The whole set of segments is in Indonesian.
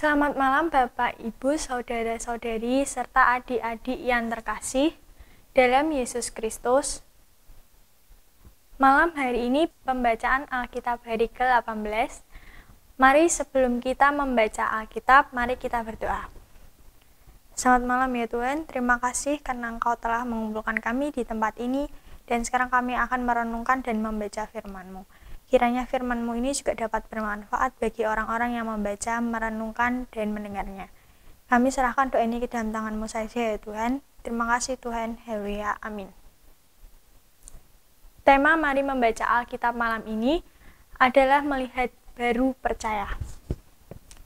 Selamat malam Bapak, Ibu, Saudara-saudari, serta adik-adik yang terkasih dalam Yesus Kristus. Malam hari ini pembacaan Alkitab hari ke-18. Mari sebelum kita membaca Alkitab, mari kita berdoa. Selamat malam ya Tuhan, terima kasih karena Engkau telah mengumpulkan kami di tempat ini, dan sekarang kami akan merenungkan dan membaca firman-Mu. Kiranya firmanmu ini juga dapat bermanfaat bagi orang-orang yang membaca, merenungkan, dan mendengarnya. Kami serahkan doa ini ke dalam tanganmu saja ya Tuhan. Terima kasih Tuhan. Haleluya. Amin. Tema Mari Membaca Alkitab malam ini adalah melihat baru percaya.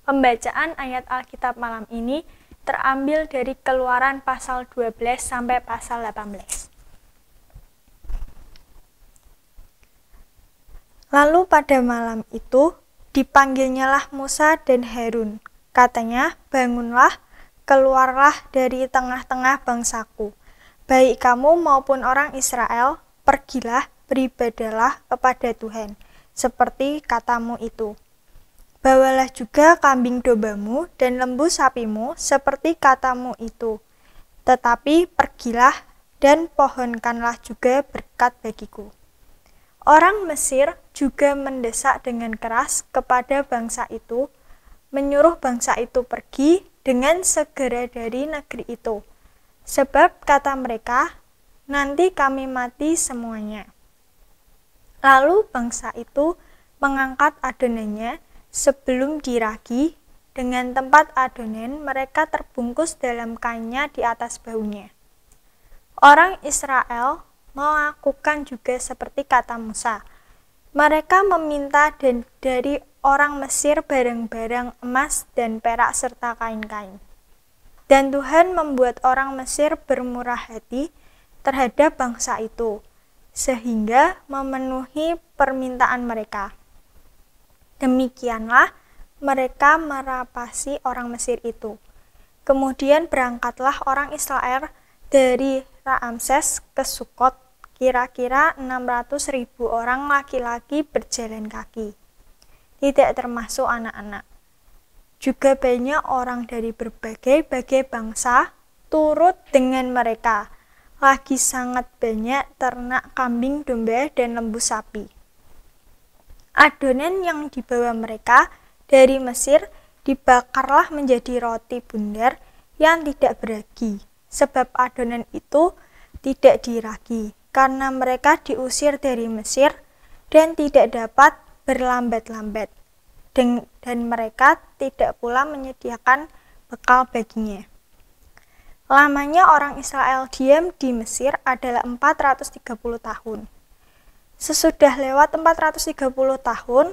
Pembacaan ayat Alkitab malam ini terambil dari keluaran pasal 12 sampai pasal 18. Lalu pada malam itu dipanggilnyalah Musa dan Harun. Katanya, bangunlah, keluarlah dari tengah-tengah bangsaku. Baik kamu maupun orang Israel, pergilah, beribadalah kepada Tuhan, seperti katamu itu. Bawalah juga kambing dombamu dan lembu sapimu seperti katamu itu. Tetapi pergilah dan pohonkanlah juga berkat bagiku. Orang Mesir juga mendesak dengan keras kepada bangsa itu, menyuruh bangsa itu pergi dengan segera dari negeri itu. Sebab kata mereka, nanti kami mati semuanya. Lalu bangsa itu mengangkat adonannya sebelum diragi dengan tempat adonan mereka terbungkus dalam kainnya di atas baunya. Orang Israel melakukan juga seperti kata Musa. Mereka meminta dan dari orang Mesir barang-barang emas dan perak serta kain-kain. Dan Tuhan membuat orang Mesir bermurah hati terhadap bangsa itu, sehingga memenuhi permintaan mereka. Demikianlah mereka merapasi orang Mesir itu. Kemudian berangkatlah orang Israel dari Raamses ke Sukot Kira-kira 600 ribu orang laki-laki berjalan kaki, tidak termasuk anak-anak. Juga banyak orang dari berbagai-bagai bangsa turut dengan mereka. Lagi sangat banyak ternak kambing, domba, dan lembu sapi. Adonan yang dibawa mereka dari Mesir dibakarlah menjadi roti bundar yang tidak beragi, sebab adonan itu tidak diragi karena mereka diusir dari Mesir dan tidak dapat berlambat-lambat, dan, mereka tidak pula menyediakan bekal baginya. Lamanya orang Israel diam di Mesir adalah 430 tahun. Sesudah lewat 430 tahun,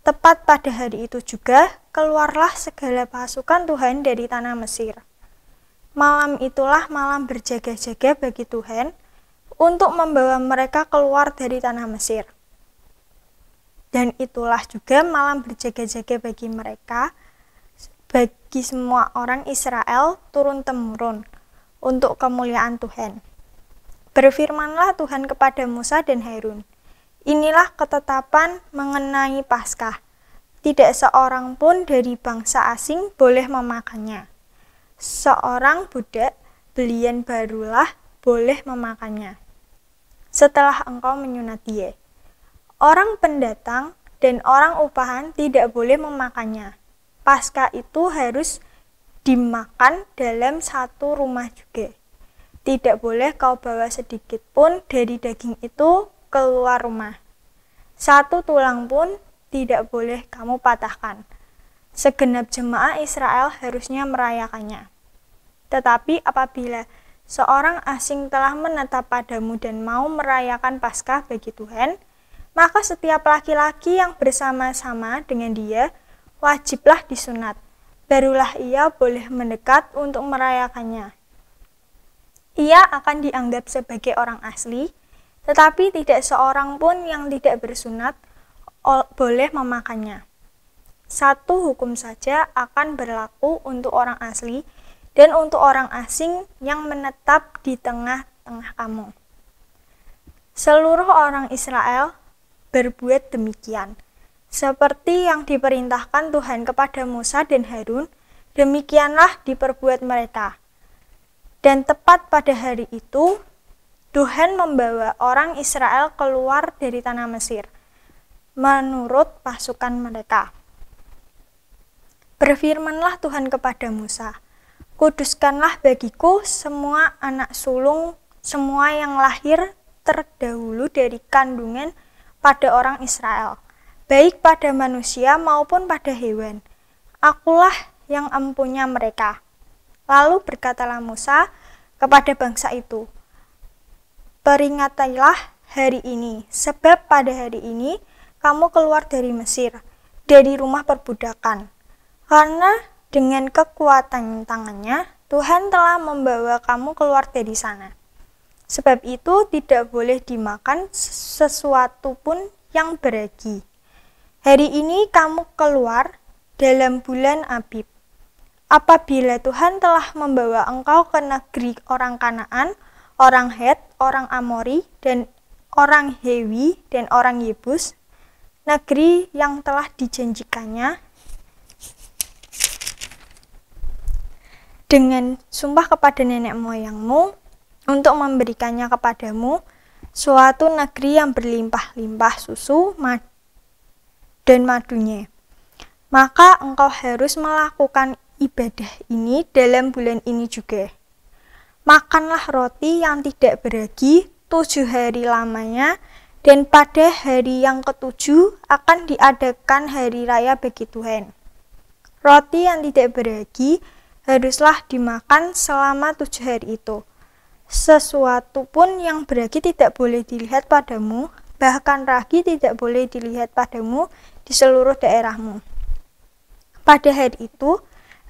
Tepat pada hari itu juga keluarlah segala pasukan Tuhan dari tanah Mesir. Malam itulah malam berjaga-jaga bagi Tuhan, untuk membawa mereka keluar dari tanah Mesir. Dan itulah juga malam berjaga-jaga bagi mereka, bagi semua orang Israel turun-temurun untuk kemuliaan Tuhan. Berfirmanlah Tuhan kepada Musa dan Harun, Inilah ketetapan mengenai Paskah. Tidak seorang pun dari bangsa asing boleh memakannya. Seorang budak belian barulah boleh memakannya setelah engkau menyunat dia. Orang pendatang dan orang upahan tidak boleh memakannya. Pasca itu harus dimakan dalam satu rumah juga. Tidak boleh kau bawa sedikit pun dari daging itu keluar rumah. Satu tulang pun tidak boleh kamu patahkan. Segenap jemaah Israel harusnya merayakannya. Tetapi apabila seorang asing telah menetap padamu dan mau merayakan Paskah bagi Tuhan, maka setiap laki-laki yang bersama-sama dengan dia wajiblah disunat. Barulah ia boleh mendekat untuk merayakannya. Ia akan dianggap sebagai orang asli, tetapi tidak seorang pun yang tidak bersunat boleh memakannya. Satu hukum saja akan berlaku untuk orang asli, dan untuk orang asing yang menetap di tengah-tengah kamu. Seluruh orang Israel berbuat demikian, seperti yang diperintahkan Tuhan kepada Musa dan Harun, demikianlah diperbuat mereka. Dan tepat pada hari itu, Tuhan membawa orang Israel keluar dari tanah Mesir, menurut pasukan mereka. Berfirmanlah Tuhan kepada Musa, Kuduskanlah bagiku semua anak sulung, semua yang lahir terdahulu dari kandungan pada orang Israel, baik pada manusia maupun pada hewan. Akulah yang empunya mereka. Lalu berkatalah Musa kepada bangsa itu, Peringatilah hari ini, sebab pada hari ini kamu keluar dari Mesir, dari rumah perbudakan. Karena dengan kekuatan tangannya, Tuhan telah membawa kamu keluar dari sana. Sebab itu tidak boleh dimakan sesuatu pun yang beragi. Hari ini kamu keluar dalam bulan Abib. Apabila Tuhan telah membawa engkau ke negeri orang Kanaan, orang Het, orang Amori, dan orang Hewi, dan orang Yebus, negeri yang telah dijanjikannya dengan sumpah kepada nenek moyangmu untuk memberikannya kepadamu suatu negeri yang berlimpah-limpah susu dan madunya. Maka engkau harus melakukan ibadah ini dalam bulan ini juga. Makanlah roti yang tidak beragi tujuh hari lamanya dan pada hari yang ketujuh akan diadakan hari raya bagi Tuhan. Roti yang tidak beragi haruslah dimakan selama tujuh hari itu. Sesuatu pun yang beragi tidak boleh dilihat padamu, bahkan ragi tidak boleh dilihat padamu di seluruh daerahmu. Pada hari itu,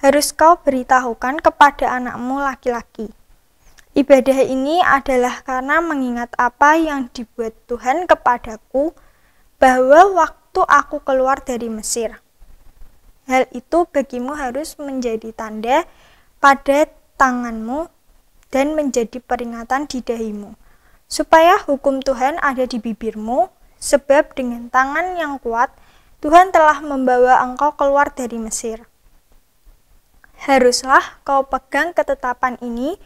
harus kau beritahukan kepada anakmu laki-laki. Ibadah ini adalah karena mengingat apa yang dibuat Tuhan kepadaku, bahwa waktu aku keluar dari Mesir. Hal itu bagimu harus menjadi tanda pada tanganmu dan menjadi peringatan di dahimu, supaya hukum Tuhan ada di bibirmu, sebab dengan tangan yang kuat Tuhan telah membawa engkau keluar dari Mesir. Haruslah kau pegang ketetapan ini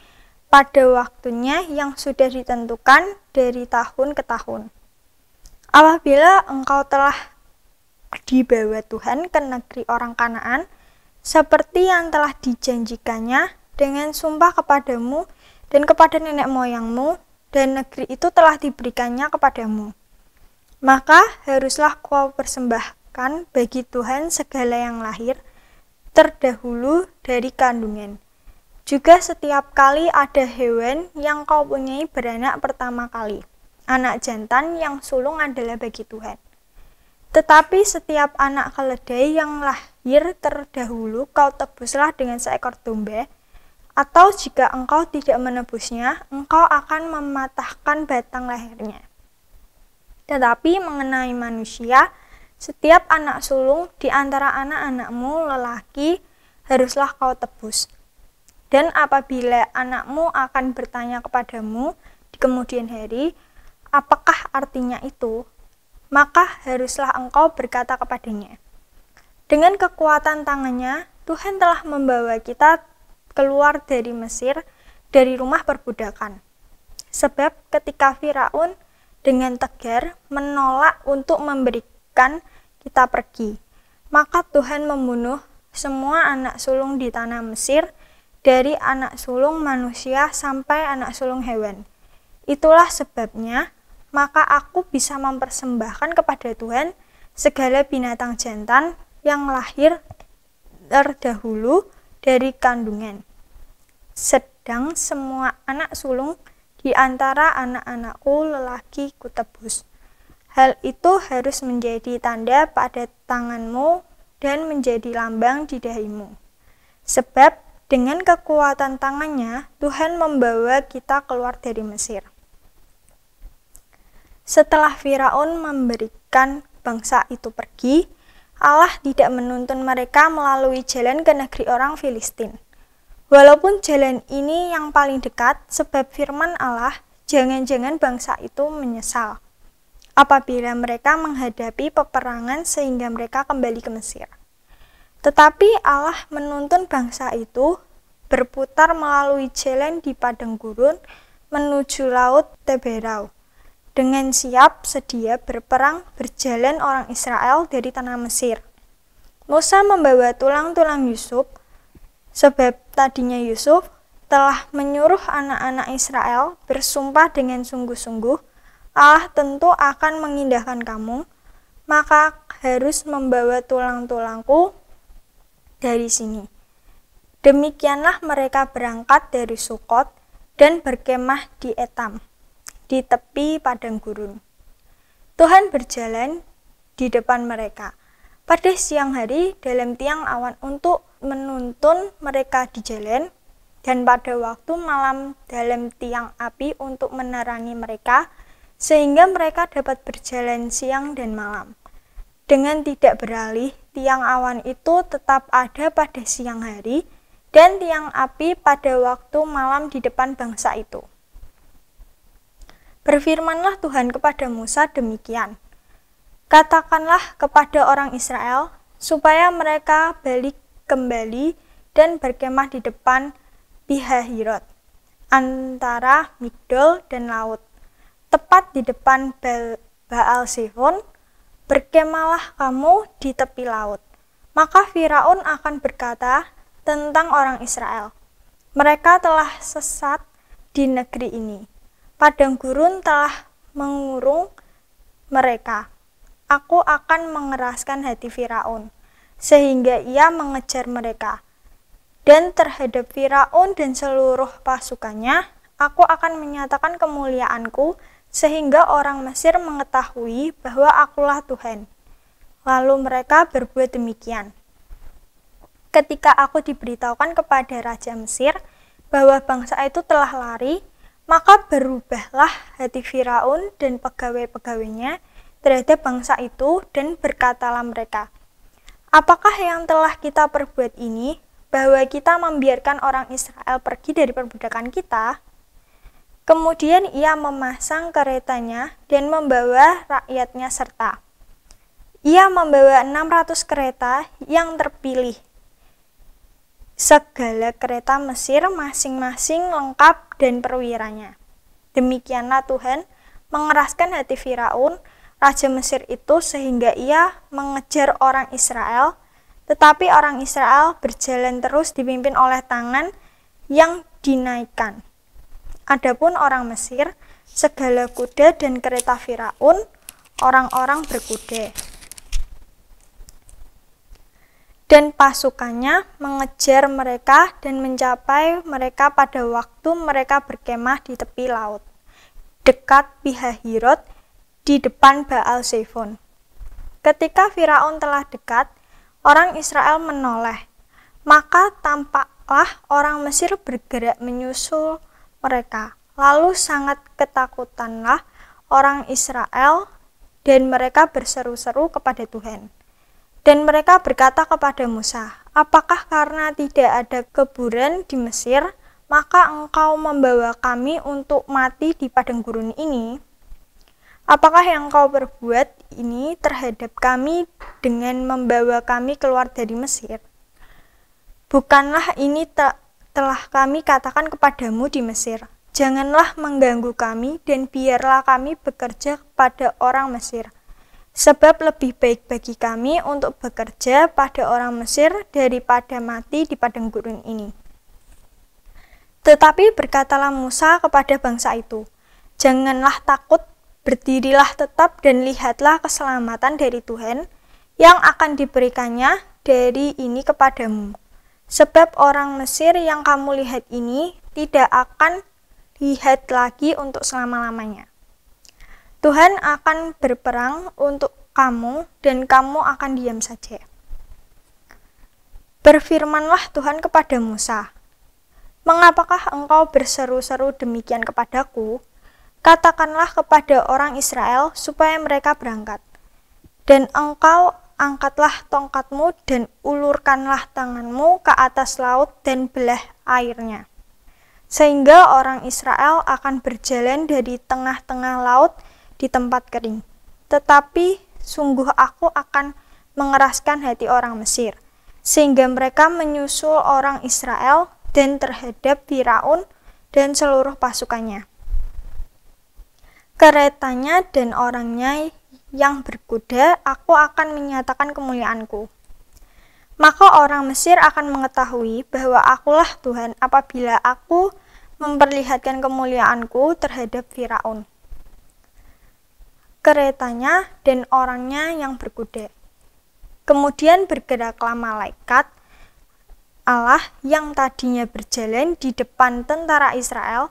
pada waktunya yang sudah ditentukan dari tahun ke tahun. Apabila engkau telah dibawa Tuhan ke negeri orang Kanaan, seperti yang telah dijanjikannya dengan sumpah kepadamu dan kepada nenek moyangmu, dan negeri itu telah diberikannya kepadamu. Maka haruslah kau persembahkan bagi Tuhan segala yang lahir terdahulu dari kandungan. Juga setiap kali ada hewan yang kau punyai beranak pertama kali. Anak jantan yang sulung adalah bagi Tuhan. Tetapi setiap anak keledai yang lahir terdahulu kau tebuslah dengan seekor domba, atau jika engkau tidak menebusnya, engkau akan mematahkan batang lehernya. Tetapi mengenai manusia, setiap anak sulung di antara anak-anakmu lelaki haruslah kau tebus. Dan apabila anakmu akan bertanya kepadamu di kemudian hari, apakah artinya itu? maka haruslah engkau berkata kepadanya, Dengan kekuatan tangannya, Tuhan telah membawa kita keluar dari Mesir, dari rumah perbudakan. Sebab ketika Firaun dengan tegar menolak untuk memberikan kita pergi, maka Tuhan membunuh semua anak sulung di tanah Mesir, dari anak sulung manusia sampai anak sulung hewan. Itulah sebabnya maka aku bisa mempersembahkan kepada Tuhan segala binatang jantan yang lahir terdahulu dari kandungan. Sedang semua anak sulung di antara anak-anakku lelaki kutebus. Hal itu harus menjadi tanda pada tanganmu dan menjadi lambang di dahimu. Sebab dengan kekuatan tangannya, Tuhan membawa kita keluar dari Mesir. Setelah Firaun memberikan bangsa itu pergi, Allah tidak menuntun mereka melalui jalan ke negeri orang Filistin. Walaupun jalan ini yang paling dekat, sebab firman Allah, jangan-jangan bangsa itu menyesal apabila mereka menghadapi peperangan sehingga mereka kembali ke Mesir. Tetapi Allah menuntun bangsa itu berputar melalui jalan di padang gurun menuju laut Teberau dengan siap sedia berperang berjalan orang Israel dari tanah Mesir. Musa membawa tulang-tulang Yusuf, sebab tadinya Yusuf telah menyuruh anak-anak Israel bersumpah dengan sungguh-sungguh, Allah tentu akan mengindahkan kamu, maka harus membawa tulang-tulangku dari sini. Demikianlah mereka berangkat dari Sukot dan berkemah di Etam di tepi padang gurun. Tuhan berjalan di depan mereka. Pada siang hari, dalam tiang awan untuk menuntun mereka di jalan, dan pada waktu malam dalam tiang api untuk menerangi mereka, sehingga mereka dapat berjalan siang dan malam. Dengan tidak beralih, tiang awan itu tetap ada pada siang hari, dan tiang api pada waktu malam di depan bangsa itu. Berfirmanlah Tuhan kepada Musa demikian, Katakanlah kepada orang Israel, supaya mereka balik kembali dan berkemah di depan Bihahirot, antara Migdol dan laut. Tepat di depan Baal Sefon, berkemalah kamu di tepi laut. Maka Firaun akan berkata tentang orang Israel, mereka telah sesat di negeri ini. Padang gurun telah mengurung mereka. Aku akan mengeraskan hati Firaun, sehingga ia mengejar mereka. Dan terhadap Firaun dan seluruh pasukannya, aku akan menyatakan kemuliaanku, sehingga orang Mesir mengetahui bahwa akulah Tuhan. Lalu mereka berbuat demikian. Ketika aku diberitahukan kepada Raja Mesir bahwa bangsa itu telah lari, maka berubahlah hati Firaun dan pegawai-pegawainya terhadap bangsa itu dan berkatalah mereka, Apakah yang telah kita perbuat ini bahwa kita membiarkan orang Israel pergi dari perbudakan kita? Kemudian ia memasang keretanya dan membawa rakyatnya serta. Ia membawa 600 kereta yang terpilih Segala kereta Mesir masing-masing lengkap dan perwiranya. Demikianlah Tuhan mengeraskan hati Firaun, Raja Mesir itu sehingga ia mengejar orang Israel, tetapi orang Israel berjalan terus dipimpin oleh tangan yang dinaikkan. Adapun orang Mesir, segala kuda dan kereta Firaun, orang-orang berkuda dan pasukannya mengejar mereka dan mencapai mereka pada waktu mereka berkemah di tepi laut, dekat Pihahirot, di depan Baal Zephon. Ketika Firaun telah dekat, orang Israel menoleh. Maka tampaklah orang Mesir bergerak menyusul mereka. Lalu sangat ketakutanlah orang Israel dan mereka berseru-seru kepada Tuhan. Dan mereka berkata kepada Musa, Apakah karena tidak ada keburan di Mesir, maka engkau membawa kami untuk mati di padang gurun ini? Apakah yang kau perbuat ini terhadap kami dengan membawa kami keluar dari Mesir? Bukanlah ini te telah kami katakan kepadamu di Mesir, janganlah mengganggu kami dan biarlah kami bekerja kepada orang Mesir, Sebab lebih baik bagi kami untuk bekerja pada orang Mesir daripada mati di padang gurun ini. Tetapi berkatalah Musa kepada bangsa itu, Janganlah takut, berdirilah tetap dan lihatlah keselamatan dari Tuhan yang akan diberikannya dari ini kepadamu. Sebab orang Mesir yang kamu lihat ini tidak akan lihat lagi untuk selama-lamanya. Tuhan akan berperang untuk kamu dan kamu akan diam saja. Berfirmanlah Tuhan kepada Musa, Mengapakah engkau berseru-seru demikian kepadaku? Katakanlah kepada orang Israel supaya mereka berangkat. Dan engkau angkatlah tongkatmu dan ulurkanlah tanganmu ke atas laut dan belah airnya. Sehingga orang Israel akan berjalan dari tengah-tengah laut di tempat kering. Tetapi sungguh aku akan mengeraskan hati orang Mesir, sehingga mereka menyusul orang Israel dan terhadap Firaun dan seluruh pasukannya. Keretanya dan orangnya yang berkuda, aku akan menyatakan kemuliaanku. Maka orang Mesir akan mengetahui bahwa akulah Tuhan apabila aku memperlihatkan kemuliaanku terhadap Firaun keretanya dan orangnya yang berkuda. Kemudian bergeraklah malaikat Allah yang tadinya berjalan di depan tentara Israel,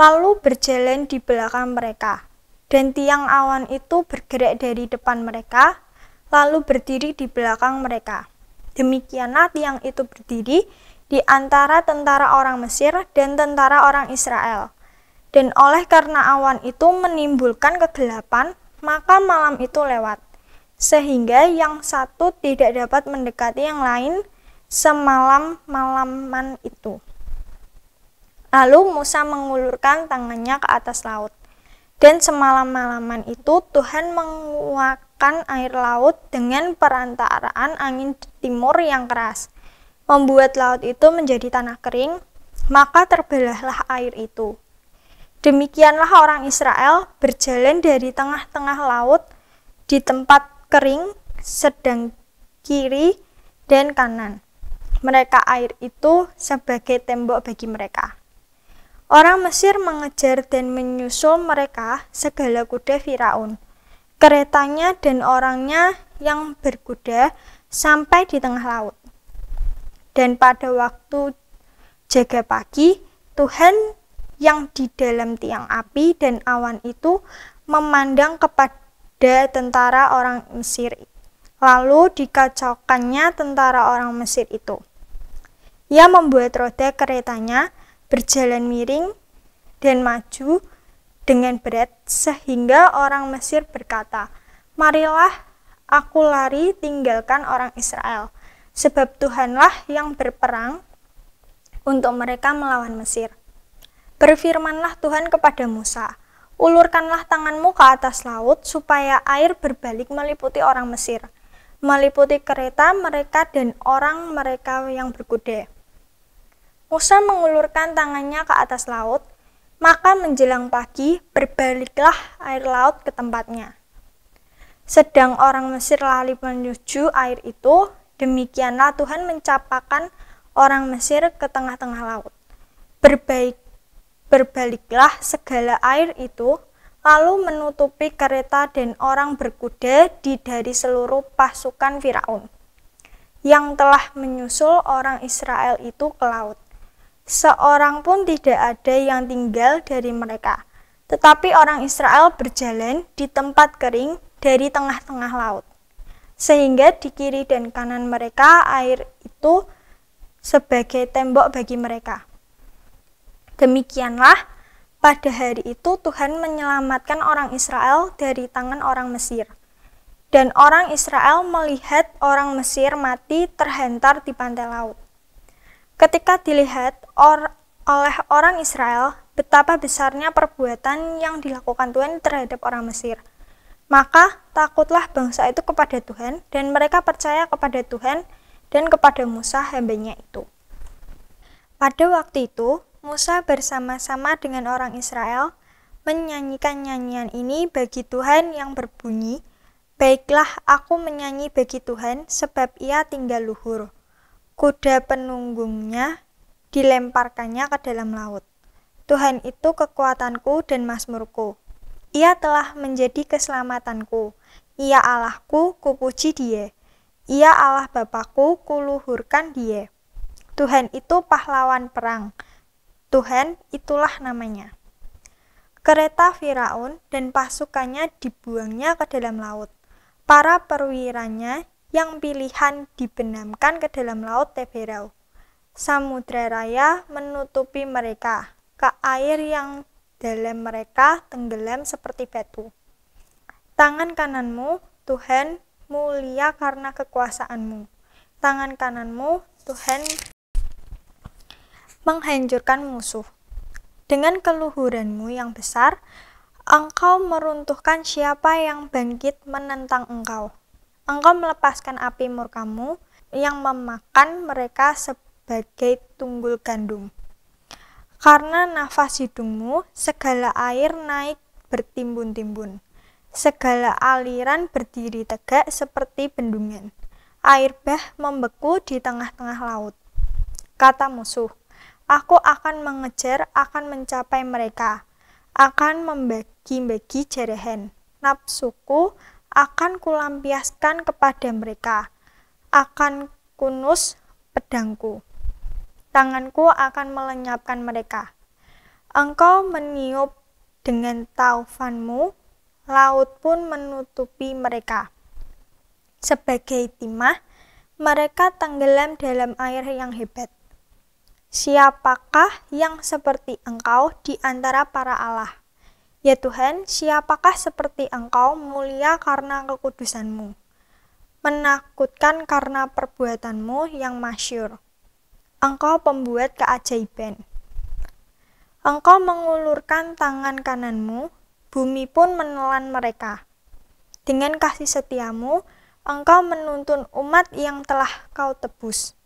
lalu berjalan di belakang mereka. Dan tiang awan itu bergerak dari depan mereka, lalu berdiri di belakang mereka. Demikianlah tiang itu berdiri di antara tentara orang Mesir dan tentara orang Israel. Dan oleh karena awan itu menimbulkan kegelapan, maka malam itu lewat. Sehingga yang satu tidak dapat mendekati yang lain semalam-malaman itu. Lalu Musa mengulurkan tangannya ke atas laut. Dan semalam-malaman itu Tuhan menguakkan air laut dengan perantaraan angin timur yang keras, membuat laut itu menjadi tanah kering, maka terbelahlah air itu. Demikianlah orang Israel berjalan dari tengah-tengah laut di tempat kering, sedang kiri dan kanan. Mereka air itu sebagai tembok bagi mereka. Orang Mesir mengejar dan menyusul mereka segala kuda Firaun, keretanya dan orangnya yang berkuda sampai di tengah laut. Dan pada waktu jaga pagi, Tuhan yang di dalam tiang api dan awan itu memandang kepada tentara orang Mesir. Lalu dikacaukannya tentara orang Mesir itu. Ia membuat roda keretanya berjalan miring dan maju dengan berat sehingga orang Mesir berkata, "Marilah aku lari tinggalkan orang Israel, sebab Tuhanlah yang berperang untuk mereka melawan Mesir." Berfirmanlah Tuhan kepada Musa, ulurkanlah tanganmu ke atas laut supaya air berbalik meliputi orang Mesir, meliputi kereta mereka dan orang mereka yang berkuda. Musa mengulurkan tangannya ke atas laut, maka menjelang pagi berbaliklah air laut ke tempatnya. Sedang orang Mesir lari menuju air itu, demikianlah Tuhan mencapakan orang Mesir ke tengah-tengah laut. Berbaik Berbaliklah segala air itu, lalu menutupi kereta dan orang berkuda di dari seluruh pasukan Firaun yang telah menyusul orang Israel itu ke laut. Seorang pun tidak ada yang tinggal dari mereka, tetapi orang Israel berjalan di tempat kering dari tengah-tengah laut sehingga di kiri dan kanan mereka air itu sebagai tembok bagi mereka. Demikianlah pada hari itu Tuhan menyelamatkan orang Israel dari tangan orang Mesir. Dan orang Israel melihat orang Mesir mati terhentar di pantai laut. Ketika dilihat or, oleh orang Israel betapa besarnya perbuatan yang dilakukan Tuhan terhadap orang Mesir, maka takutlah bangsa itu kepada Tuhan, dan mereka percaya kepada Tuhan dan kepada Musa hambanya itu. Pada waktu itu, Musa bersama-sama dengan orang Israel menyanyikan nyanyian ini bagi Tuhan yang berbunyi, Baiklah aku menyanyi bagi Tuhan sebab ia tinggal luhur. Kuda penunggungnya dilemparkannya ke dalam laut. Tuhan itu kekuatanku dan masmurku Ia telah menjadi keselamatanku. Ia Allahku, kupuji dia. Ia Allah Bapakku, kuluhurkan dia. Tuhan itu pahlawan perang Tuhan itulah namanya. Kereta Firaun dan pasukannya dibuangnya ke dalam laut. Para perwiranya yang pilihan dibenamkan ke dalam laut Teberau. Samudra Raya menutupi mereka, ke air yang dalam mereka tenggelam seperti batu. Tangan kananmu, Tuhan, mulia karena kekuasaanmu. Tangan kananmu, Tuhan, menghancurkan musuh. Dengan keluhuranmu yang besar, engkau meruntuhkan siapa yang bangkit menentang engkau. Engkau melepaskan api murkamu yang memakan mereka sebagai tunggul gandum. Karena nafas hidungmu, segala air naik bertimbun-timbun. Segala aliran berdiri tegak seperti bendungan. Air bah membeku di tengah-tengah laut. Kata musuh, Aku akan mengejar, akan mencapai mereka, akan membagi-bagi jerehen. Nafsuku akan kulampiaskan kepada mereka, akan kunus pedangku. Tanganku akan melenyapkan mereka. Engkau meniup dengan taufanmu, laut pun menutupi mereka. Sebagai timah, mereka tenggelam dalam air yang hebat. Siapakah yang seperti Engkau di antara para Allah? Ya Tuhan, siapakah seperti Engkau mulia karena kekudusanmu, menakutkan karena perbuatanmu yang masyur. Engkau pembuat keajaiban. Engkau mengulurkan tangan kananmu, bumi pun menelan mereka. Dengan kasih setiamu, engkau menuntun umat yang telah kau tebus.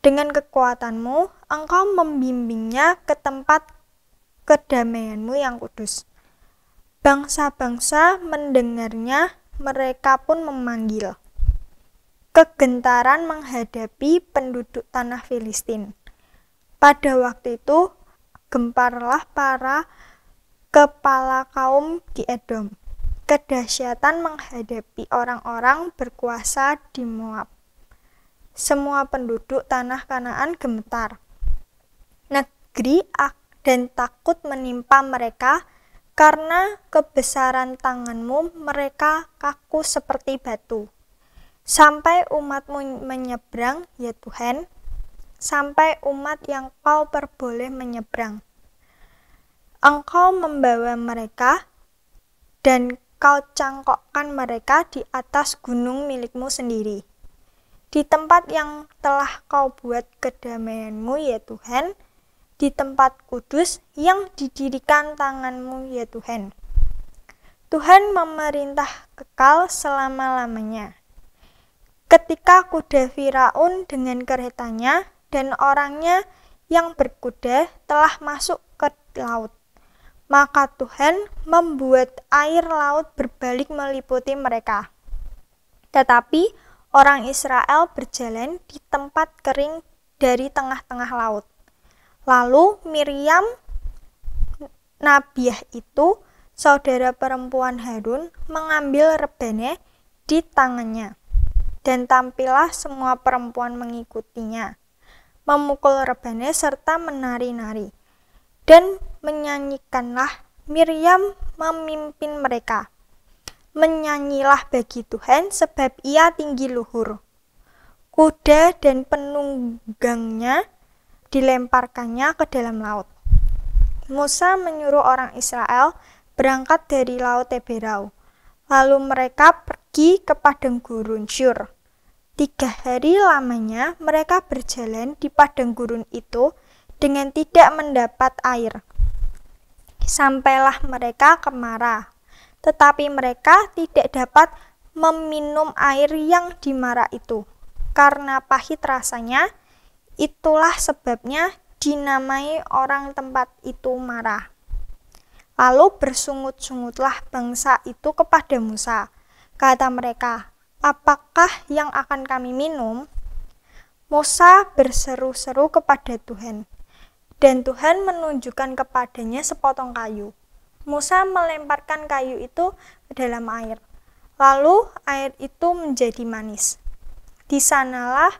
Dengan kekuatanmu, engkau membimbingnya ke tempat kedamaianmu yang kudus. Bangsa-bangsa mendengarnya, mereka pun memanggil. Kegentaran menghadapi penduduk tanah Filistin. Pada waktu itu, gemparlah para kepala kaum di Edom. Kedahsyatan menghadapi orang-orang berkuasa di Moab. Semua penduduk tanah Kanaan gemetar. Negeri dan takut menimpa mereka karena kebesaran tanganmu mereka kaku seperti batu. Sampai umatmu menyeberang, ya Tuhan, sampai umat yang kau perboleh menyeberang. Engkau membawa mereka dan kau cangkokkan mereka di atas gunung milikmu sendiri di tempat yang telah kau buat kedamaianmu ya Tuhan, di tempat kudus yang didirikan tanganmu ya Tuhan. Tuhan memerintah kekal selama-lamanya. Ketika kuda Firaun dengan keretanya dan orangnya yang berkuda telah masuk ke laut, maka Tuhan membuat air laut berbalik meliputi mereka. Tetapi orang Israel berjalan di tempat kering dari tengah-tengah laut. Lalu Miriam, Nabiah itu, saudara perempuan Harun, mengambil rebane di tangannya. Dan tampilah semua perempuan mengikutinya, memukul rebane serta menari-nari. Dan menyanyikanlah Miriam memimpin mereka menyanyilah bagi Tuhan sebab ia tinggi luhur. Kuda dan penunggangnya dilemparkannya ke dalam laut. Musa menyuruh orang Israel berangkat dari laut Teberau. Lalu mereka pergi ke padang gurun Syur. Tiga hari lamanya mereka berjalan di padang gurun itu dengan tidak mendapat air. Sampailah mereka ke Marah tetapi mereka tidak dapat meminum air yang di itu karena pahit rasanya. Itulah sebabnya dinamai orang tempat itu marah Lalu bersungut-sungutlah bangsa itu kepada Musa. Kata mereka, apakah yang akan kami minum? Musa berseru-seru kepada Tuhan, dan Tuhan menunjukkan kepadanya sepotong kayu. Musa melemparkan kayu itu ke dalam air. Lalu air itu menjadi manis. Di sanalah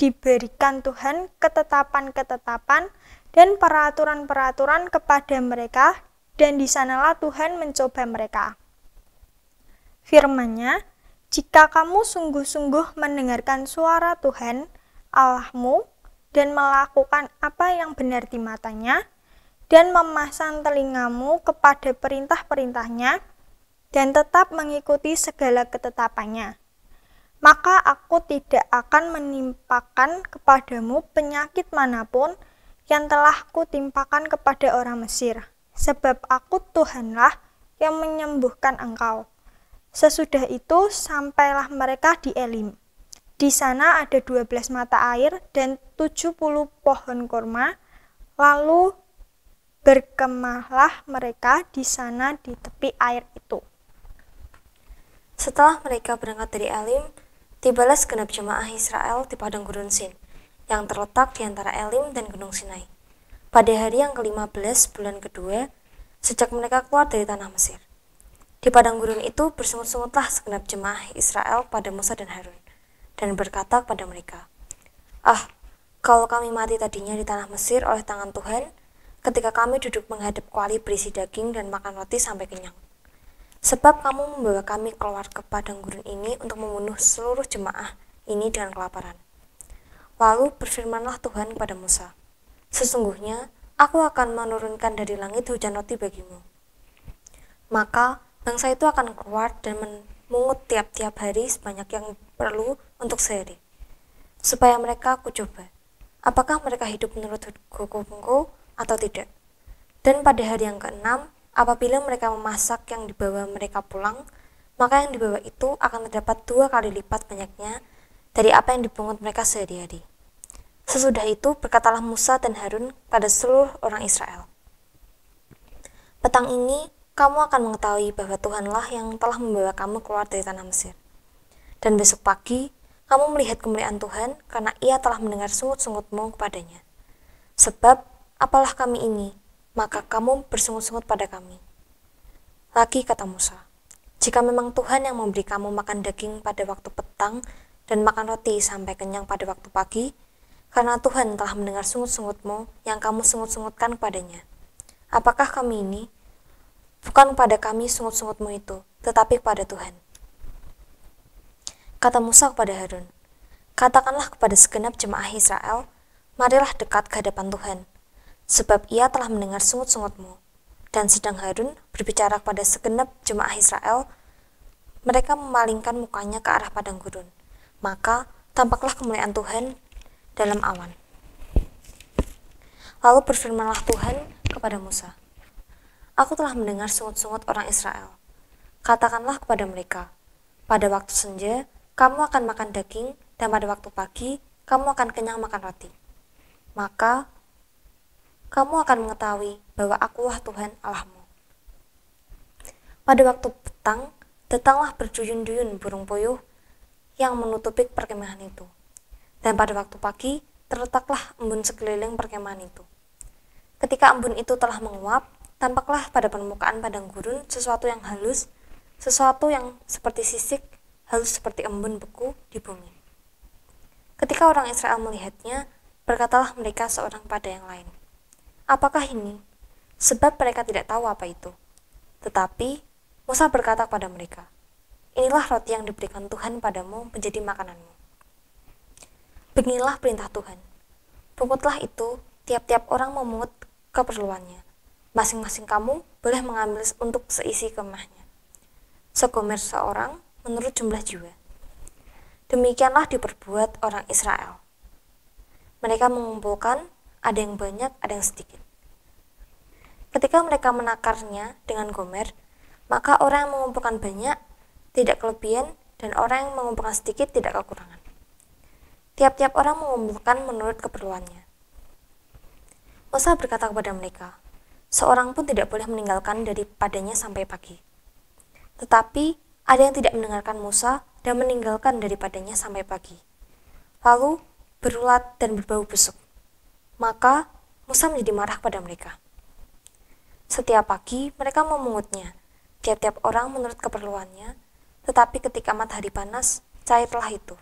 diberikan Tuhan ketetapan-ketetapan dan peraturan-peraturan kepada mereka dan di sanalah Tuhan mencoba mereka. Firman-Nya, jika kamu sungguh-sungguh mendengarkan suara Tuhan Allahmu dan melakukan apa yang benar di matanya, dan memasang telingamu kepada perintah-perintahnya dan tetap mengikuti segala ketetapannya. Maka aku tidak akan menimpakan kepadamu penyakit manapun yang telah kutimpakan kepada orang Mesir, sebab aku Tuhanlah yang menyembuhkan engkau. Sesudah itu sampailah mereka di Elim. Di sana ada 12 mata air dan 70 pohon kurma. Lalu Berkemahlah mereka di sana di tepi air itu. Setelah mereka berangkat dari Elim, tibalah segenap jemaah Israel di padang gurun Sin, yang terletak di antara Elim dan Gunung Sinai. Pada hari yang ke-15 bulan kedua, sejak mereka keluar dari tanah Mesir. Di padang gurun itu bersungut-sungutlah segenap jemaah Israel pada Musa dan Harun, dan berkata kepada mereka, Ah, kalau kami mati tadinya di tanah Mesir oleh tangan Tuhan, ketika kami duduk menghadap kuali berisi daging dan makan roti sampai kenyang. Sebab kamu membawa kami keluar ke padang gurun ini untuk membunuh seluruh jemaah ini dengan kelaparan. Lalu berfirmanlah Tuhan kepada Musa, Sesungguhnya, aku akan menurunkan dari langit hujan roti bagimu. Maka bangsa itu akan keluar dan memungut tiap-tiap hari sebanyak yang perlu untuk sehari, supaya mereka kucoba, coba. Apakah mereka hidup menurut hukumku atau tidak. Dan pada hari yang keenam, apabila mereka memasak yang dibawa mereka pulang, maka yang dibawa itu akan terdapat dua kali lipat banyaknya dari apa yang dipungut mereka sehari-hari. Sesudah itu berkatalah Musa dan Harun pada seluruh orang Israel. Petang ini kamu akan mengetahui bahwa Tuhanlah yang telah membawa kamu keluar dari tanah Mesir. Dan besok pagi kamu melihat kemuliaan Tuhan karena ia telah mendengar sungut-sungutmu kepadanya. Sebab Apalah kami ini? Maka kamu bersungut-sungut pada kami. Lagi kata Musa, jika memang Tuhan yang memberi kamu makan daging pada waktu petang dan makan roti sampai kenyang pada waktu pagi, karena Tuhan telah mendengar sungut-sungutmu yang kamu sungut-sungutkan kepadanya. Apakah kami ini? Bukan pada kami sungut-sungutmu itu, tetapi pada Tuhan. Kata Musa kepada Harun, Katakanlah kepada segenap jemaah Israel, marilah dekat ke hadapan Tuhan, sebab ia telah mendengar sungut-sungutmu. Dan sedang Harun berbicara kepada segenap jemaah Israel, mereka memalingkan mukanya ke arah padang gurun. Maka tampaklah kemuliaan Tuhan dalam awan. Lalu berfirmanlah Tuhan kepada Musa, Aku telah mendengar sungut-sungut orang Israel. Katakanlah kepada mereka, pada waktu senja kamu akan makan daging, dan pada waktu pagi kamu akan kenyang makan roti. Maka kamu akan mengetahui bahwa akulah Tuhan Allahmu. Pada waktu petang, datanglah berduyun-duyun burung puyuh yang menutupi perkemahan itu. Dan pada waktu pagi, terletaklah embun sekeliling perkemahan itu. Ketika embun itu telah menguap, tampaklah pada permukaan padang gurun sesuatu yang halus, sesuatu yang seperti sisik, halus seperti embun beku di bumi. Ketika orang Israel melihatnya, berkatalah mereka seorang pada yang lain, Apakah ini? Sebab mereka tidak tahu apa itu. Tetapi Musa berkata kepada mereka, Inilah roti yang diberikan Tuhan padamu menjadi makananmu. Beginilah perintah Tuhan. Pungutlah itu, tiap-tiap orang memungut keperluannya. Masing-masing kamu boleh mengambil untuk seisi kemahnya. Sekomer seorang menurut jumlah jiwa. Demikianlah diperbuat orang Israel. Mereka mengumpulkan, ada yang banyak, ada yang sedikit. Ketika mereka menakarnya dengan gomer, maka orang yang mengumpulkan banyak tidak kelebihan dan orang yang mengumpulkan sedikit tidak kekurangan. Tiap-tiap orang mengumpulkan menurut keperluannya. Musa berkata kepada mereka, seorang pun tidak boleh meninggalkan daripadanya sampai pagi. Tetapi ada yang tidak mendengarkan Musa dan meninggalkan daripadanya sampai pagi. Lalu berulat dan berbau busuk. Maka Musa menjadi marah kepada mereka. Setiap pagi mereka memungutnya, tiap-tiap orang menurut keperluannya, tetapi ketika matahari panas, cairlah itu.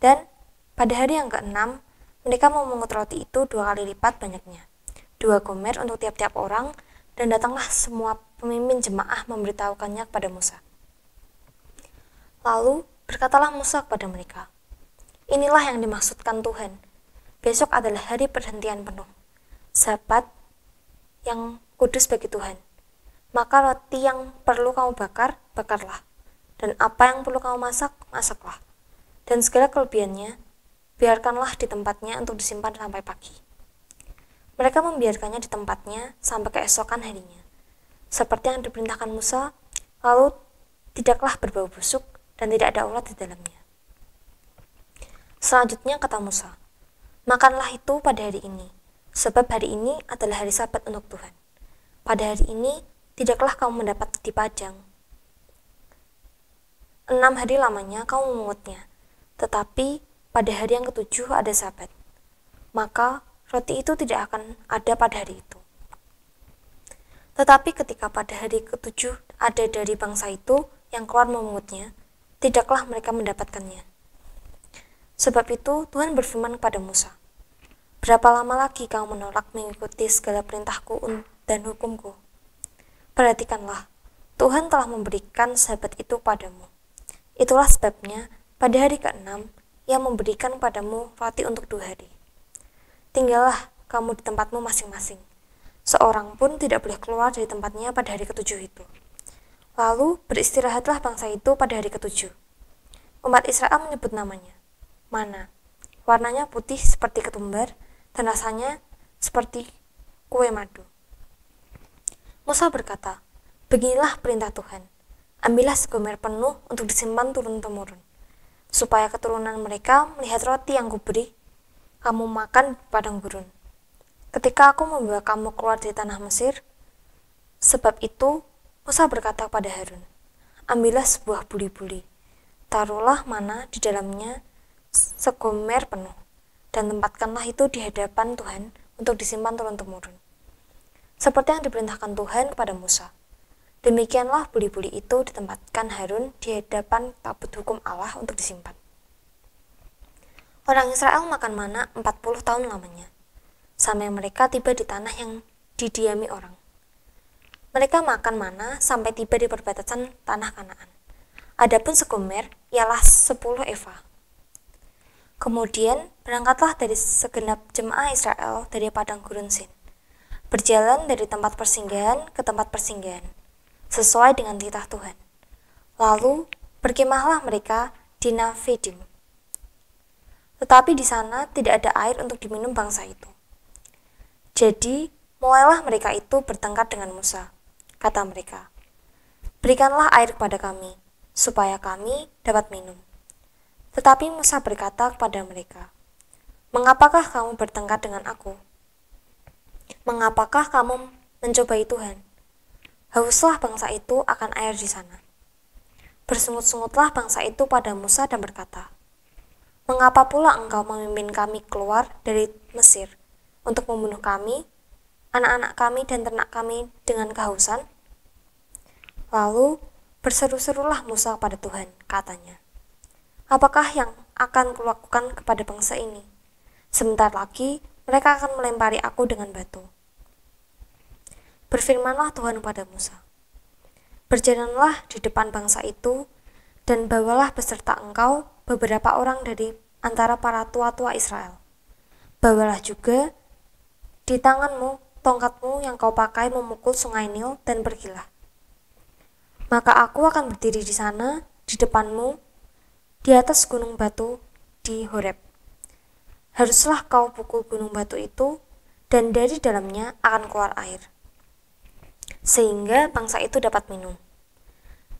Dan pada hari yang keenam, mereka memungut roti itu dua kali lipat banyaknya. Dua gomer untuk tiap-tiap orang, dan datanglah semua pemimpin jemaah memberitahukannya kepada Musa. Lalu berkatalah Musa kepada mereka, Inilah yang dimaksudkan Tuhan. Besok adalah hari perhentian penuh. Sabat yang kudus bagi Tuhan. Maka roti yang perlu kamu bakar, bakarlah. Dan apa yang perlu kamu masak, masaklah. Dan segala kelebihannya, biarkanlah di tempatnya untuk disimpan sampai pagi. Mereka membiarkannya di tempatnya sampai keesokan harinya. Seperti yang diperintahkan Musa, lalu tidaklah berbau busuk dan tidak ada ulat di dalamnya. Selanjutnya kata Musa, makanlah itu pada hari ini, sebab hari ini adalah hari sabat untuk Tuhan. Pada hari ini, tidaklah kamu mendapat di pajang. Enam hari lamanya kamu memungutnya, tetapi pada hari yang ketujuh ada sabat. Maka roti itu tidak akan ada pada hari itu. Tetapi ketika pada hari ketujuh ada dari bangsa itu yang keluar memungutnya, tidaklah mereka mendapatkannya. Sebab itu Tuhan berfirman kepada Musa, Berapa lama lagi kau menolak mengikuti segala perintahku dan hukumku? Perhatikanlah, Tuhan telah memberikan sahabat itu padamu. Itulah sebabnya, pada hari ke-6, ia memberikan padamu roti untuk dua hari. Tinggallah kamu di tempatmu masing-masing. Seorang pun tidak boleh keluar dari tempatnya pada hari ketujuh itu. Lalu beristirahatlah bangsa itu pada hari ketujuh. Umat Israel menyebut namanya. Mana? Warnanya putih seperti ketumbar, dan rasanya seperti kue madu. Musa berkata, Beginilah perintah Tuhan, ambillah segomer penuh untuk disimpan turun-temurun, supaya keturunan mereka melihat roti yang kuberi, kamu makan di padang gurun. Ketika aku membawa kamu keluar dari tanah Mesir, sebab itu Musa berkata kepada Harun, Ambillah sebuah buli-buli, taruhlah mana di dalamnya segomer penuh dan tempatkanlah itu di hadapan Tuhan untuk disimpan turun-temurun. Seperti yang diperintahkan Tuhan kepada Musa. Demikianlah buli-buli itu ditempatkan Harun di hadapan tabut hukum Allah untuk disimpan. Orang Israel makan mana 40 tahun lamanya, sampai mereka tiba di tanah yang didiami orang. Mereka makan mana sampai tiba di perbatasan tanah Kanaan. Adapun segomer ialah 10 eva, Kemudian berangkatlah dari segenap jemaah Israel dari padang gurun Sin. Berjalan dari tempat persinggahan ke tempat persinggahan, sesuai dengan titah Tuhan. Lalu berkemahlah mereka di Nafidim. Tetapi di sana tidak ada air untuk diminum bangsa itu. Jadi mulailah mereka itu bertengkar dengan Musa. Kata mereka, Berikanlah air kepada kami, supaya kami dapat minum. Tetapi Musa berkata kepada mereka, Mengapakah kamu bertengkar dengan aku? Mengapakah kamu mencobai Tuhan? Hauslah bangsa itu akan air di sana. Bersungut-sungutlah bangsa itu pada Musa dan berkata, Mengapa pula engkau memimpin kami keluar dari Mesir untuk membunuh kami, anak-anak kami dan ternak kami dengan kehausan? Lalu berseru-serulah Musa kepada Tuhan, katanya apakah yang akan kulakukan kepada bangsa ini? Sebentar lagi mereka akan melempari aku dengan batu. Berfirmanlah Tuhan kepada Musa, Berjalanlah di depan bangsa itu, dan bawalah beserta engkau beberapa orang dari antara para tua-tua Israel. Bawalah juga di tanganmu tongkatmu yang kau pakai memukul sungai Nil dan pergilah. Maka aku akan berdiri di sana, di depanmu, di atas gunung batu di Horeb. Haruslah kau pukul gunung batu itu, dan dari dalamnya akan keluar air, sehingga bangsa itu dapat minum.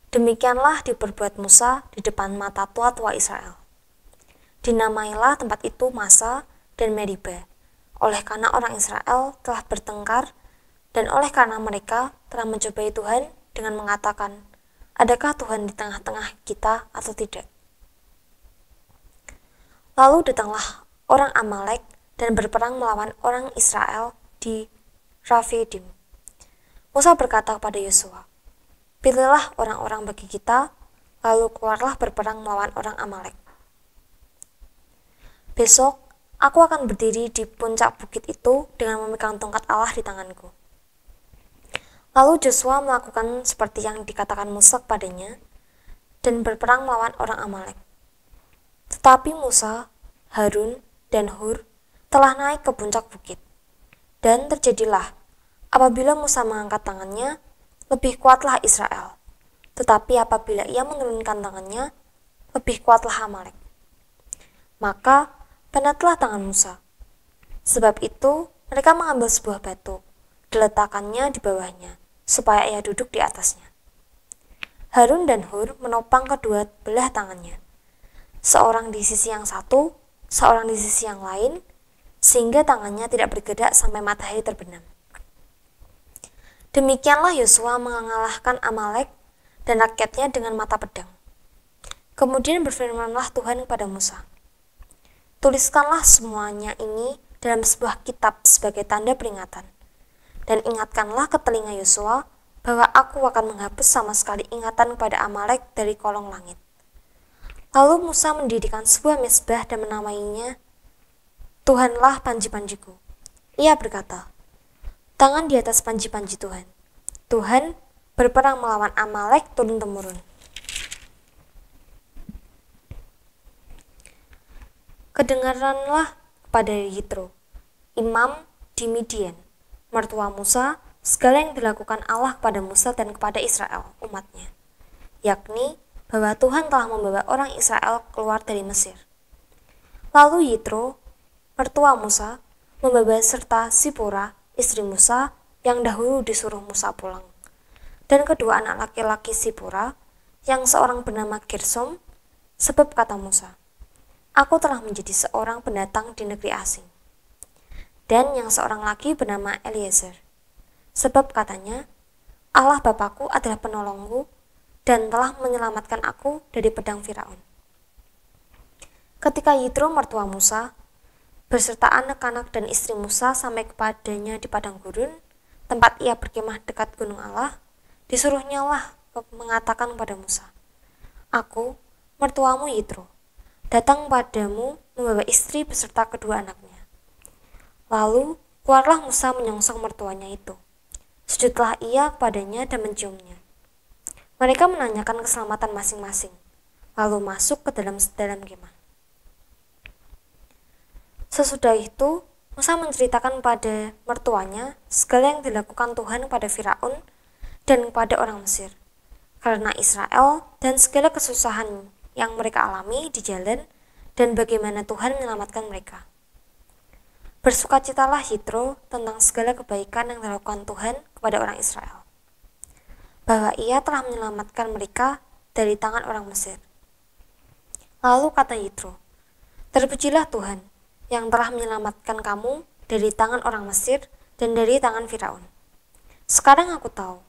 Demikianlah diperbuat Musa di depan mata tua-tua Israel. Dinamailah tempat itu Masa dan Meriba, oleh karena orang Israel telah bertengkar dan oleh karena mereka telah mencobai Tuhan dengan mengatakan, adakah Tuhan di tengah-tengah kita atau tidak. Lalu datanglah orang Amalek dan berperang melawan orang Israel di Rafidim. Musa berkata kepada Yosua, Pilihlah orang-orang bagi kita, lalu keluarlah berperang melawan orang Amalek. Besok, aku akan berdiri di puncak bukit itu dengan memegang tongkat Allah di tanganku. Lalu Joshua melakukan seperti yang dikatakan Musa kepadanya, dan berperang melawan orang Amalek. Tetapi Musa, Harun, dan Hur telah naik ke puncak bukit. Dan terjadilah, apabila Musa mengangkat tangannya, lebih kuatlah Israel. Tetapi apabila ia menurunkan tangannya, lebih kuatlah Amalek. Maka penatlah tangan Musa. Sebab itu mereka mengambil sebuah batu, diletakkannya di bawahnya, supaya ia duduk di atasnya. Harun dan Hur menopang kedua belah tangannya seorang di sisi yang satu, seorang di sisi yang lain, sehingga tangannya tidak bergerak sampai matahari terbenam. Demikianlah Yosua mengalahkan Amalek dan rakyatnya dengan mata pedang. Kemudian berfirmanlah Tuhan kepada Musa, Tuliskanlah semuanya ini dalam sebuah kitab sebagai tanda peringatan. Dan ingatkanlah ke telinga Yosua bahwa aku akan menghapus sama sekali ingatan kepada Amalek dari kolong langit. Lalu Musa mendirikan sebuah mesbah dan menamainya Tuhanlah panji-panjiku. Ia berkata, tangan di atas panji-panji Tuhan. Tuhan berperang melawan Amalek turun-temurun. Kedengaranlah kepada Yitro, imam di Midian, mertua Musa, segala yang dilakukan Allah kepada Musa dan kepada Israel, umatnya, yakni bahwa Tuhan telah membawa orang Israel keluar dari Mesir. Lalu Yitro, mertua Musa, membawa serta Sipura, istri Musa, yang dahulu disuruh Musa pulang. Dan kedua anak laki-laki Sipura, yang seorang bernama Gersom, sebab kata Musa, Aku telah menjadi seorang pendatang di negeri asing. Dan yang seorang lagi bernama Eliezer. Sebab katanya, Allah Bapakku adalah penolongku dan telah menyelamatkan aku dari pedang Firaun. Ketika Yitro mertua Musa beserta anak-anak dan istri Musa sampai kepadanya di padang gurun, tempat ia berkemah dekat gunung Allah, disuruhnya lah mengatakan kepada Musa, Aku, mertuamu Yitro, datang padamu membawa istri beserta kedua anaknya. Lalu, keluarlah Musa menyongsong mertuanya itu. Sujudlah ia kepadanya dan menciumnya. Mereka menanyakan keselamatan masing-masing, lalu masuk ke dalam dalam kemah. Sesudah itu, Musa menceritakan pada mertuanya segala yang dilakukan Tuhan kepada Firaun dan kepada orang Mesir, karena Israel dan segala kesusahan yang mereka alami di jalan dan bagaimana Tuhan menyelamatkan mereka. Bersukacitalah Hitro tentang segala kebaikan yang dilakukan Tuhan kepada orang Israel bahwa ia telah menyelamatkan mereka dari tangan orang Mesir. Lalu kata Yitro, Terpujilah Tuhan yang telah menyelamatkan kamu dari tangan orang Mesir dan dari tangan Firaun. Sekarang aku tahu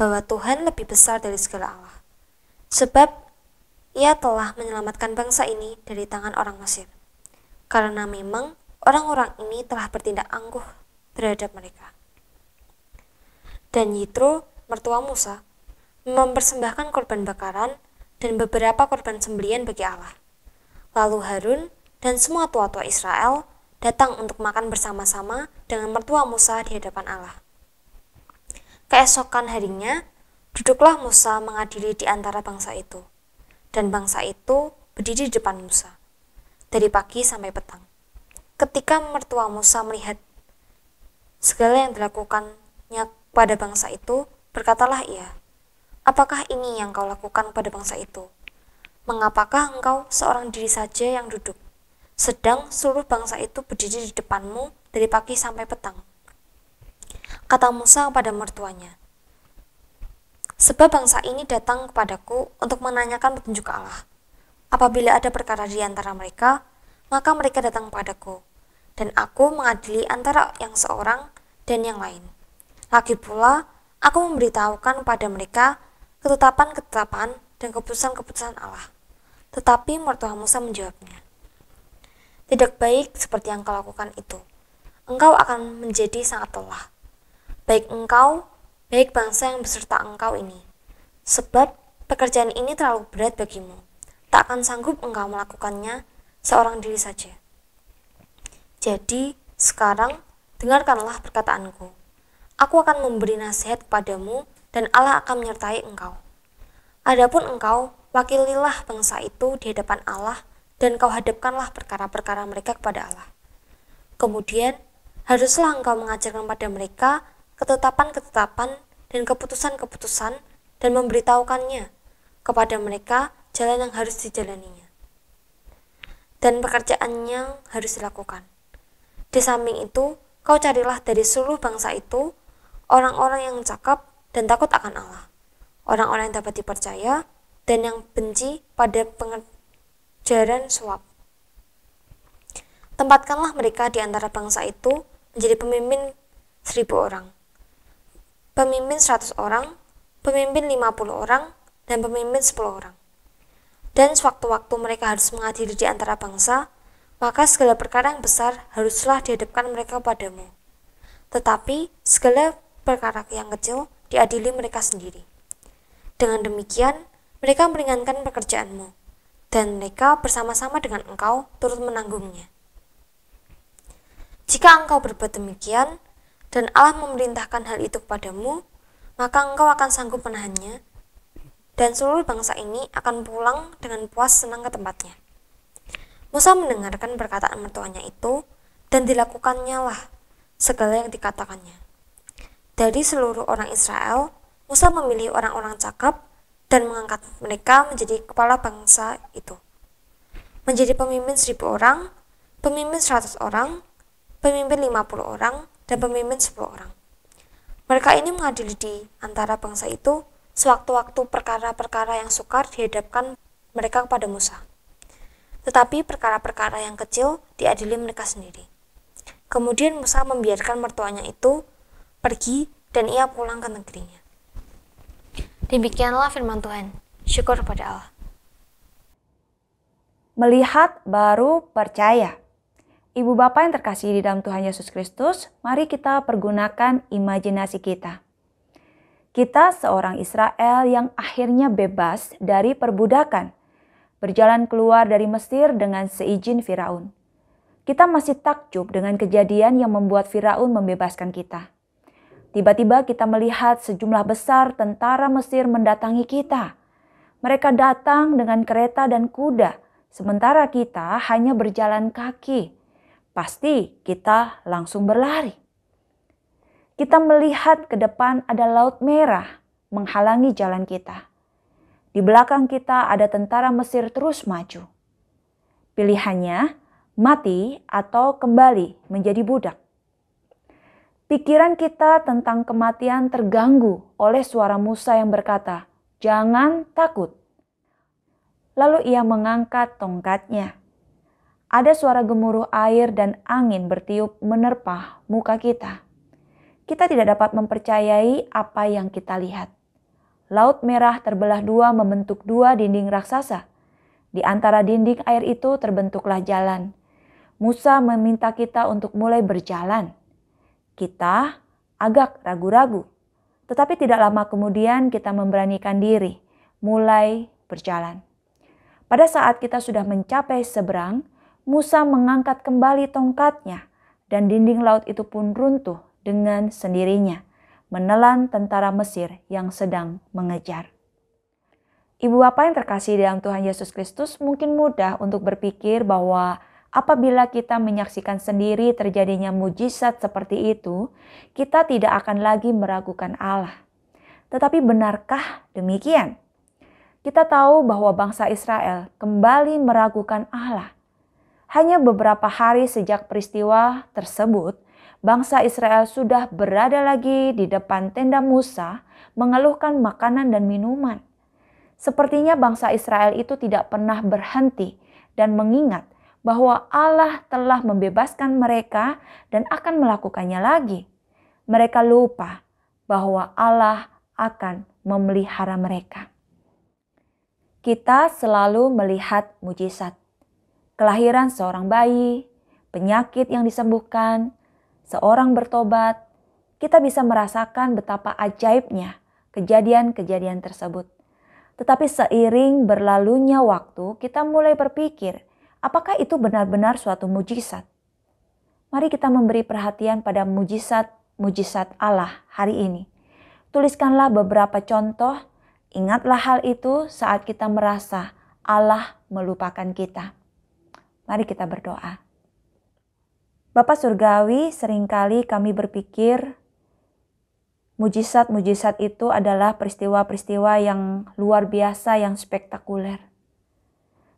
bahwa Tuhan lebih besar dari segala Allah, sebab ia telah menyelamatkan bangsa ini dari tangan orang Mesir. Karena memang orang-orang ini telah bertindak angkuh terhadap mereka. Dan Yitro mertua Musa, mempersembahkan korban bakaran dan beberapa korban sembelian bagi Allah. Lalu Harun dan semua tua-tua Israel datang untuk makan bersama-sama dengan mertua Musa di hadapan Allah. Keesokan harinya, duduklah Musa mengadili di antara bangsa itu, dan bangsa itu berdiri di depan Musa dari pagi sampai petang. Ketika mertua Musa melihat segala yang dilakukannya pada bangsa itu, Berkatalah ia, Apakah ini yang kau lakukan pada bangsa itu? Mengapakah engkau seorang diri saja yang duduk, sedang seluruh bangsa itu berdiri di depanmu dari pagi sampai petang? Kata Musa kepada mertuanya, Sebab bangsa ini datang kepadaku untuk menanyakan petunjuk Allah. Apabila ada perkara di antara mereka, maka mereka datang kepadaku, dan aku mengadili antara yang seorang dan yang lain. Lagi pula, Aku memberitahukan pada mereka ketetapan-ketetapan dan keputusan-keputusan Allah. Tetapi mertua Musa menjawabnya, Tidak baik seperti yang kau lakukan itu. Engkau akan menjadi sangat lelah. Baik engkau, baik bangsa yang beserta engkau ini. Sebab pekerjaan ini terlalu berat bagimu. Tak akan sanggup engkau melakukannya seorang diri saja. Jadi, sekarang dengarkanlah perkataanku. Aku akan memberi nasihat kepadamu dan Allah akan menyertai engkau. Adapun engkau, wakililah bangsa itu di hadapan Allah dan kau hadapkanlah perkara-perkara mereka kepada Allah. Kemudian, haruslah engkau mengajarkan pada mereka ketetapan-ketetapan dan keputusan-keputusan dan memberitahukannya kepada mereka jalan yang harus dijalaninya dan pekerjaan yang harus dilakukan. Di samping itu, kau carilah dari seluruh bangsa itu orang-orang yang cakap dan takut akan Allah, orang-orang yang dapat dipercaya dan yang benci pada pengajaran suap. Tempatkanlah mereka di antara bangsa itu menjadi pemimpin seribu orang, pemimpin seratus orang, pemimpin lima puluh orang, dan pemimpin sepuluh orang. Dan sewaktu-waktu mereka harus mengadili di antara bangsa, maka segala perkara yang besar haruslah dihadapkan mereka padamu. Tetapi segala perkara yang kecil diadili mereka sendiri. Dengan demikian, mereka meringankan pekerjaanmu, dan mereka bersama-sama dengan engkau turut menanggungnya. Jika engkau berbuat demikian, dan Allah memerintahkan hal itu kepadamu, maka engkau akan sanggup menahannya, dan seluruh bangsa ini akan pulang dengan puas senang ke tempatnya. Musa mendengarkan perkataan mertuanya itu, dan dilakukannya lah segala yang dikatakannya. Dari seluruh orang Israel, Musa memilih orang-orang cakap dan mengangkat mereka menjadi kepala bangsa itu. Menjadi pemimpin seribu orang, pemimpin seratus orang, pemimpin lima puluh orang, dan pemimpin sepuluh orang. Mereka ini mengadili di antara bangsa itu sewaktu-waktu perkara-perkara yang sukar dihadapkan mereka kepada Musa. Tetapi perkara-perkara yang kecil diadili mereka sendiri. Kemudian Musa membiarkan mertuanya itu pergi dan ia pulang ke negerinya. Demikianlah firman Tuhan. Syukur kepada Allah. Melihat baru percaya. Ibu bapak yang terkasih di dalam Tuhan Yesus Kristus, mari kita pergunakan imajinasi kita. Kita seorang Israel yang akhirnya bebas dari perbudakan, berjalan keluar dari Mesir dengan seizin Firaun. Kita masih takjub dengan kejadian yang membuat Firaun membebaskan kita. Tiba-tiba kita melihat sejumlah besar tentara Mesir mendatangi kita. Mereka datang dengan kereta dan kuda, sementara kita hanya berjalan kaki. Pasti kita langsung berlari. Kita melihat ke depan ada laut merah menghalangi jalan kita. Di belakang kita ada tentara Mesir terus maju. Pilihannya mati atau kembali menjadi budak. Pikiran kita tentang kematian terganggu oleh suara Musa yang berkata, "Jangan takut." Lalu ia mengangkat tongkatnya. Ada suara gemuruh air dan angin bertiup menerpa muka kita. Kita tidak dapat mempercayai apa yang kita lihat. Laut merah terbelah dua membentuk dua dinding raksasa. Di antara dinding air itu terbentuklah jalan. Musa meminta kita untuk mulai berjalan. Kita agak ragu-ragu, tetapi tidak lama kemudian kita memberanikan diri, mulai berjalan. Pada saat kita sudah mencapai seberang, Musa mengangkat kembali tongkatnya, dan dinding laut itu pun runtuh dengan sendirinya, menelan tentara Mesir yang sedang mengejar. Ibu bapak yang terkasih dalam Tuhan Yesus Kristus mungkin mudah untuk berpikir bahwa Apabila kita menyaksikan sendiri terjadinya mujizat seperti itu, kita tidak akan lagi meragukan Allah. Tetapi benarkah demikian? Kita tahu bahwa bangsa Israel kembali meragukan Allah. Hanya beberapa hari sejak peristiwa tersebut, bangsa Israel sudah berada lagi di depan tenda Musa, mengeluhkan makanan dan minuman. Sepertinya bangsa Israel itu tidak pernah berhenti dan mengingat bahwa Allah telah membebaskan mereka dan akan melakukannya lagi. Mereka lupa bahwa Allah akan memelihara mereka. Kita selalu melihat mujizat. Kelahiran seorang bayi, penyakit yang disembuhkan, seorang bertobat, kita bisa merasakan betapa ajaibnya kejadian-kejadian tersebut. Tetapi seiring berlalunya waktu, kita mulai berpikir Apakah itu benar-benar suatu mujizat? Mari kita memberi perhatian pada mujizat-mujizat Allah hari ini. Tuliskanlah beberapa contoh, ingatlah hal itu saat kita merasa Allah melupakan kita. Mari kita berdoa. Bapak Surgawi, seringkali kami berpikir mujizat-mujizat itu adalah peristiwa-peristiwa yang luar biasa, yang spektakuler.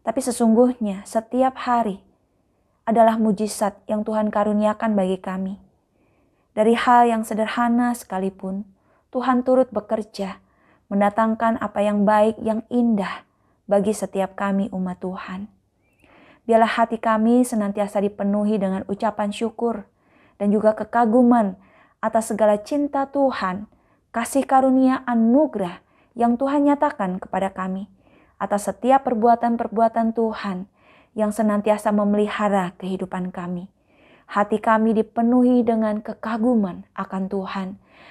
Tapi sesungguhnya setiap hari adalah mujizat yang Tuhan karuniakan bagi kami. Dari hal yang sederhana sekalipun, Tuhan turut bekerja, mendatangkan apa yang baik, yang indah bagi setiap kami umat Tuhan. Biarlah hati kami senantiasa dipenuhi dengan ucapan syukur dan juga kekaguman atas segala cinta Tuhan, kasih karunia anugerah yang Tuhan nyatakan kepada kami atas setiap perbuatan-perbuatan Tuhan yang senantiasa memelihara kehidupan kami. Hati kami dipenuhi dengan kekaguman akan Tuhan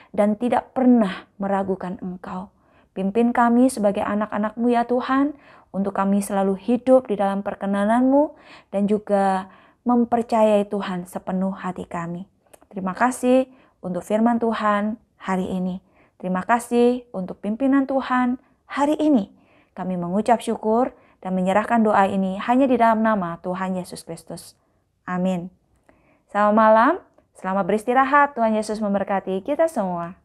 dan tidak pernah meragukan Engkau. Pimpin kami sebagai anak-anakmu ya Tuhan, untuk kami selalu hidup di dalam perkenananmu dan juga mempercayai Tuhan sepenuh hati kami. Terima kasih untuk firman Tuhan hari ini. Terima kasih untuk pimpinan Tuhan hari ini. Kami mengucap syukur dan menyerahkan doa ini hanya di dalam nama Tuhan Yesus Kristus. Amin. Selamat malam, selamat beristirahat. Tuhan Yesus memberkati kita semua.